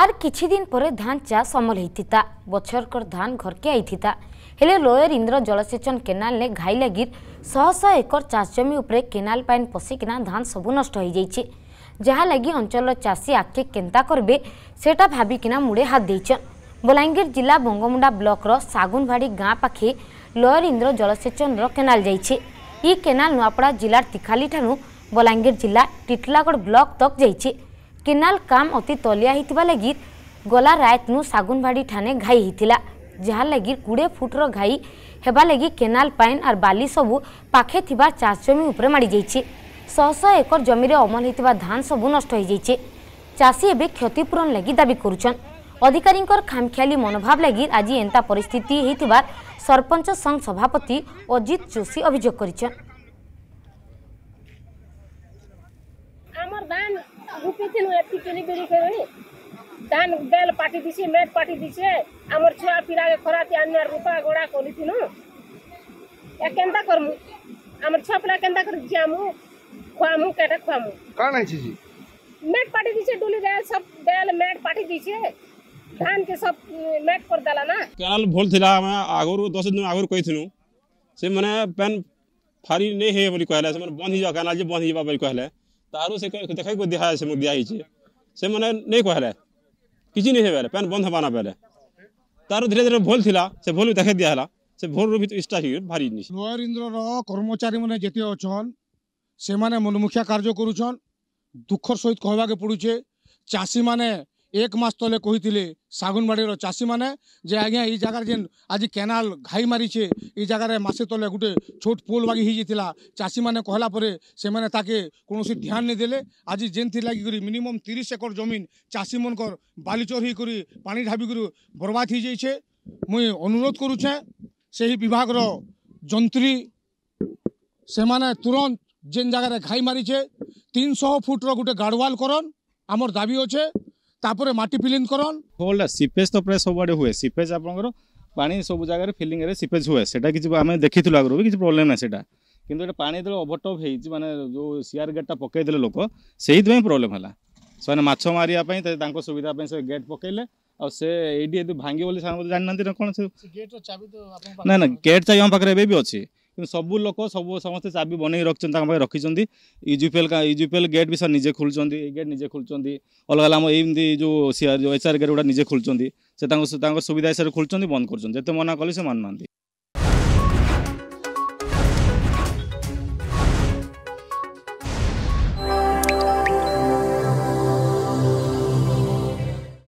আর কিছুদিন পরে ধান চাষ অমল হইতিতা বছরকর ধান ঘরকে আইতিতা হলে লোয়ের ইন্দ্র জলসেচন কেনালে ঘাই লাগির শহ শহ একর চাষ জমি উপরে কেনাল পাইন পশিকিনা ধান সবু নষ্ট হয়ে যাইছে ଯାହା ଲାଗି ଅଞ୍ଚଳର ଚାଷୀ ଆଖି କେନ୍ତା କରିବେ ସେଟା ଭାବିକିନା ମୁଡ଼େ ହାତ ଦେଇଛନ୍ ବଲାଙ୍ଗୀର ଜିଲ୍ଲା ବଙ୍ଗମୁଣ୍ଡା ବ୍ଲକର ସାଗୁନଭାଡ଼ି ଗାଁ ପାଖେ ଲୋୟର ଇନ୍ଦ୍ର ଜଳସେଚନର କେନାଲ ଯାଇଛି ଇ କେନାଲ ନୂଆପଡ଼ା ଜିଲ୍ଲାର ତିଖାଲିଠାରୁ ବଲାଙ୍ଗୀର ଜିଲ୍ଲା ଟିଟଲାଗଡ଼ ବ୍ଲକ ତକ୍ ଯାଇଛି କେନାଲ କାମ ଅତି ତଲିଆ ହେଇଥିବା ଲାଗି ଗଲା ରାୟତନୁ ଶାଗୁନବାଡ଼ି ଠାନେ ଘାଇ ହେଇଥିଲା ଯାହା ଲାଗି କୋଡ଼ିଏ ଫୁଟର ଘାଇ ହେବା ଲାଗି କେନାଲ ପାଇନ୍ ଆର୍ ବାଲି ସବୁ ପାଖେ ଥିବା ଚାଷ ଜମି ଉପରେ ମାଡ଼ିଯାଇଛି ଶହ ଶହ ଏକର ଜମିରେ ଅମଲ ହେଇଥିବା ଧାନ ସବୁ ନଷ୍ଟ ହୋଇଯାଇଛି ଚାଷୀ ଏବେ କ୍ଷତିପୂରଣ ଲାଗି ଦାବି କରୁଛନ୍ ଅଧିକାରୀଙ୍କର ଖାମଖିଆଲି ମନୋଭାବ ଲାଗି ଆଜି ଏନ୍ତା ପରିସ୍ଥିତି ହେଇଥିବାର ସରପଞ୍ଚ ସଂଘ ସଭାପତି ଅଜିତ ଯୋଶୀ ଅଭିଯୋଗ କରିଛନ୍ ଆମର ଧାନ উঠেছেন একটি ডেলিভারি করে ধান বেল পাটি দিছে মেট পাটি দিছে আমার ছুয়া পিলাকে খরাতে আমি আর রূপা গোড়া করিছিল কেন্তা করমু আমার ছুয়া পিলা কেন্তা করে জিয়ামু খুয়ামু কেটা খুয়ামু কাণ আছে জি মেট পাটি দিছে ডুলি বেল সব বেল মেট পাটি দিছে ধান কে সব মেট করে দেলা না কেনাল ভুল থিলা আমি আগরু দশ দিন আগরু কইথিনু সে মানে পেন ফারি নেই হে বলি কহলে সে মানে বন্ধ হয়ে যাও কেনাল যে বন্ধ হয়ে যাবা বলি কহলে ତାରୁ ସେ ଦେଖାଇ ଦିଆ ସେମାନଙ୍କୁ ଦିଆହେଇଛି ସେମାନେ ନେଇ କହିଲେ କିଛି ନେଇ ହେଇପାରେ ପେନ୍ ବନ୍ଦ ହେବା ନା ବେଲେ ତାରୁ ଧୀରେ ଧୀରେ ଭୁଲ ଥିଲା ସେ ଭୁଲ ବି ଦେଖାଇ ଦିଆହେଲା ସେ ଭୁଲରୁ ବି ଇଷ୍ଟାକି ଭାରି ଲୋୟର ଇନ୍ଦ୍ରର କର୍ମଚାରୀମାନେ ଯେତେ ଅଛନ୍ ସେମାନେ ମନମୁଖିଆ କାର୍ଯ୍ୟ କରୁଛନ୍ ଦୁଃଖର ସହିତ କହିବାକୁ ପଡ଼ୁଛେ ଚାଷୀମାନେ এক ମାସ ତଳେ କହିଥିଲେ ସାଗୁନବାଡ଼ିର ଚାଷୀମାନେ ଯେ ଆଜ୍ଞା ଏଇ ଜାଗାରେ ଯେନ୍ ଆଜି କେନାଲ ଘାଇ ମାରିଛେ ଏଇ ଜାଗାରେ ମାସେ ତଳେ ଗୋଟେ ଛୋଟ ପୋଲ ବାଗି ହେଇଯାଇଥିଲା ଚାଷୀମାନେ କହିଲା ପରେ ସେମାନେ ତାକେ କୌଣସି ଧ୍ୟାନ ନେଇ ଦେଲେ ଆଜି ଯେନ୍ଥିର୍ ଲାଗିକରି ମିନିମମ୍ ତିରିଶ ଏକର ଜମିନ ଚାଷୀମାନଙ୍କର ବାଲିଚର ହେଇକରି ପାଣି ଢାବିକରି ବର୍ବାଦ ହେଇଯାଇଛେ ମୁଇଁ ଅନୁରୋଧ କରୁଛେଁ ସେହି ବିଭାଗର ଯନ୍ତ୍ରୀ ସେମାନେ ତୁରନ୍ତ ଯେନ୍ ଜାଗାରେ ଘାଇ ମାରିଛେ ତିନିଶହ ଫୁଟର ଗୋଟେ ଗାଡ଼ୱାଲ କରନ୍ ଆମର ଦାବି ଅଛେ তাপরে মাটি ফিলিং করন হোলটা সিপেজ তো প্রায় সবুড়ে হুয়ে সিপেজ আপনার পানি সবু জায়গায় ফিলিংরে সিপেজ হুয়ে সেটা কিছু আমি দেখিলু আগর কিছু প্রোবলেম না সেটা কিন্তু এটা পানি যেত ওভরটপ হয়েছে মানে যে সিআর গেটটা পকাইদেলে লোক সেইপাই প্রোবলেম হল সে মাছ মারিয়া তাঁর সুবিধা সে গেট পকাইলে ଆଉ ସେ ଏଇଠି ଭାଙ୍ଗିବ ବୋଲି ସାଙ୍ଗ ଜାଣିନାହାନ୍ତି ନା କ'ଣ ନା ନା ଗେଟ୍ ଚାବି ଆମ ପାଖରେ ଏବେ ବି ଅଛି କିନ୍ତୁ ସବୁ ଲୋକ ସବୁ ସମସ୍ତେ ଚାବି ବନେଇ ରଖିଛନ୍ତି ତାଙ୍କ ପାଇଁ ରଖିଛନ୍ତି ୟୁଜିପିଏଲ୍ ୟୁଜିପିଏଲ୍ ଗେଟ୍ ବି ସାର୍ ନିଜେ ଖୋଲୁଛନ୍ତି ଏଇ ଗେଟ୍ ନିଜେ ଖୋଲୁଛନ୍ତି ଅଲଗା ହେଲା ଆମ ଏମିତି ଯେଉଁ ସିଆର୍ ଯେଉଁ ଏଚ୍ଆର୍ ଗେଟ୍ ଗୁଡ଼ା ନିଜେ ଖୋଲୁଛନ୍ତି ସେ ତାଙ୍କ ତାଙ୍କ ସୁବିଧା ହିସାବରେ ଖୋଲୁଛନ୍ତି ବନ୍ଦ କରୁଛନ୍ତି ଯେତେ ମନା କଲେ ସେ ମାନୁନାହାନ୍ତି